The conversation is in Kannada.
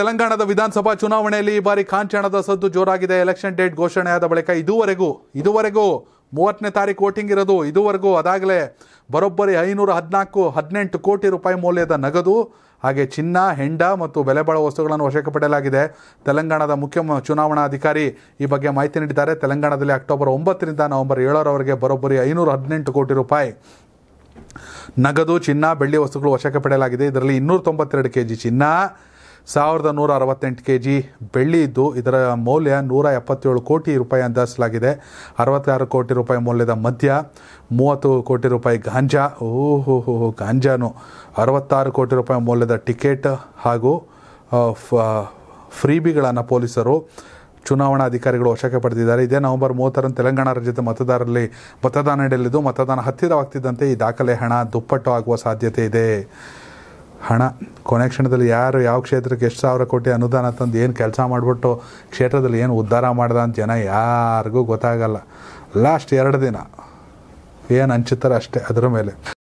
ತೆಲಂಗಾಣದ ವಿಧಾನಸಭಾ ಚುನಾವಣೆಯಲ್ಲಿ ಈ ಬಾರಿ ಕಾಂಚಾಣದ ಸದ್ದು ಜೋರಾಗಿದೆ ಎಲೆಕ್ಷನ್ ಡೇಟ್ ಘೋಷಣೆಯಾದ ಬಳಿಕ ಇದುವರೆಗೂ ಇದುವರೆಗೂ ಮೂವತ್ತನೇ ತಾರೀಕು ವೋಟಿಂಗ್ ಇರೋದು ಇದುವರೆಗೂ ಅದಾಗಲೇ ಬರೋಬ್ಬರಿ ಐನೂರ ಹದಿನಾಲ್ಕು ಹದಿನೆಂಟು ಕೋಟಿ ರೂಪಾಯಿ ಮೌಲ್ಯದ ನಗದು ಹಾಗೆ ಚಿನ್ನ ಹೆಂಡ ಮತ್ತು ಬೆಲೆ ಬಾಳುವ ವಸ್ತುಗಳನ್ನು ವಶಕ್ಕೆ ಪಡೆಯಲಾಗಿದೆ ತೆಲಂಗಾಣದ ಮುಖ್ಯ ಚುನಾವಣಾಧಿಕಾರಿ ಈ ಬಗ್ಗೆ ಮಾಹಿತಿ ನೀಡಿದ್ದಾರೆ ತೆಲಂಗಾಣದಲ್ಲಿ ಅಕ್ಟೋಬರ್ ಒಂಬತ್ತರಿಂದ ನವೆಂಬರ್ ಏಳರವರೆಗೆ ಬರೋಬ್ಬರಿ ಐನೂರ ಹದಿನೆಂಟು ಕೋಟಿ ರೂಪಾಯಿ ನಗದು ಚಿನ್ನ ಬೆಳ್ಳಿ ವಸ್ತುಗಳು ವಶಕ್ಕೆ ಪಡೆಯಲಾಗಿದೆ ಇದರಲ್ಲಿ ಇನ್ನೂರ ತೊಂಬತ್ತೆರಡು ಕೆ ಜಿ ಚಿನ್ನ ಸಾವಿರದ ನೂರ ಅರವತ್ತೆಂಟು ಕೆ ಜಿ ಬೆಳ್ಳಿ ಇದ್ದು ಇದರ ಮೌಲ್ಯ ನೂರ ಎಪ್ಪತ್ತೇಳು ಕೋಟಿ ರೂಪಾಯಿ ಅಂದಾಜಿಸಲಾಗಿದೆ ಅರವತ್ತಾರು ಕೋಟಿ ರೂಪಾಯಿ ಮೌಲ್ಯದ ಮದ್ಯ ಮೂವತ್ತು ಕೋಟಿ ರೂಪಾಯಿ ಗಾಂಜಾ ಓಹೋ ಹೋ ಗಾಂಜಾನು ಅರವತ್ತಾರು ಕೋಟಿ ರೂಪಾಯಿ ಮೌಲ್ಯದ ಟಿಕೆಟ್ ಹಾಗೂ ಫ್ರೀಬಿಗಳನ್ನು ಪೊಲೀಸರು ಚುನಾವಣಾ ಅಧಿಕಾರಿಗಳು ವಶಕ್ಕೆ ಪಡೆದಿದ್ದಾರೆ ಇದೇ ನವೆಂಬರ್ ಮೂವತ್ತರಂದು ತೆಲಂಗಾಣ ರಾಜ್ಯದ ಮತದಾರರಲ್ಲಿ ಮತದಾನ ನಡೆಯಲಿದ್ದು ಮತದಾನ ಹತ್ತಿರವಾಗ್ತಿದ್ದಂತೆ ಈ ದಾಖಲೆ ಹಣ ದುಪ್ಪಟ್ಟು ಆಗುವ ಸಾಧ್ಯತೆ ಇದೆ ಹಣ ಕೊನೆ ಕ್ಷಣದಲ್ಲಿ ಯಾರು ಯಾವ ಕ್ಷೇತ್ರಕ್ಕೆ ಎಷ್ಟು ಸಾವಿರ ಕೋಟಿ ಅನುದಾನ ತಂದು ಏನು ಕೆಲಸ ಮಾಡಿಬಿಟ್ಟು ಕ್ಷೇತ್ರದಲ್ಲಿ ಏನು ಉದ್ಧಾರ ಮಾಡ್ದ ಅಂತ ಜನ ಯಾರಿಗೂ ಗೊತ್ತಾಗಲ್ಲ ಲಾಸ್ಟ್ ಎರಡು ದಿನ ಏನು ಹಂಚುತ್ತಾರೆ ಅಷ್ಟೇ ಅದರ ಮೇಲೆ